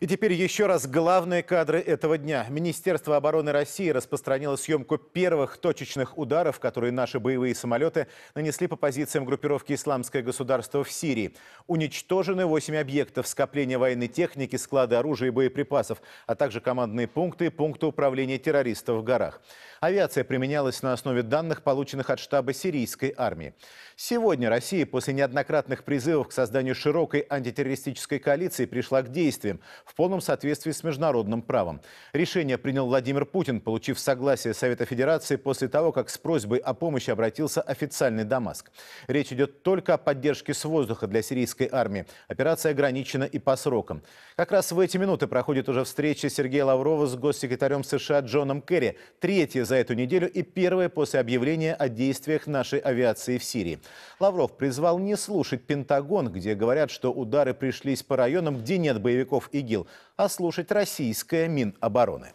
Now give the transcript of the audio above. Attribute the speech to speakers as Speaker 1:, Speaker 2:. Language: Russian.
Speaker 1: И теперь еще раз главные кадры этого дня. Министерство обороны России распространило съемку первых точечных ударов, которые наши боевые самолеты нанесли по позициям группировки «Исламское государство» в Сирии. Уничтожены 8 объектов скопления военной техники, склады оружия и боеприпасов, а также командные пункты и пункты управления террористов в горах. Авиация применялась на основе данных, полученных от штаба сирийской армии. Сегодня Россия после неоднократных призывов к созданию широкой антитеррористической коалиции пришла к действиям – в полном соответствии с международным правом. Решение принял Владимир Путин, получив согласие Совета Федерации после того, как с просьбой о помощи обратился официальный Дамаск. Речь идет только о поддержке с воздуха для сирийской армии. Операция ограничена и по срокам. Как раз в эти минуты проходит уже встреча Сергея Лаврова с госсекретарем США Джоном Керри. Третья за эту неделю и первая после объявления о действиях нашей авиации в Сирии. Лавров призвал не слушать Пентагон, где говорят, что удары пришлись по районам, где нет боевиков ИГИЛ заявил, а слушать российское Минобороны.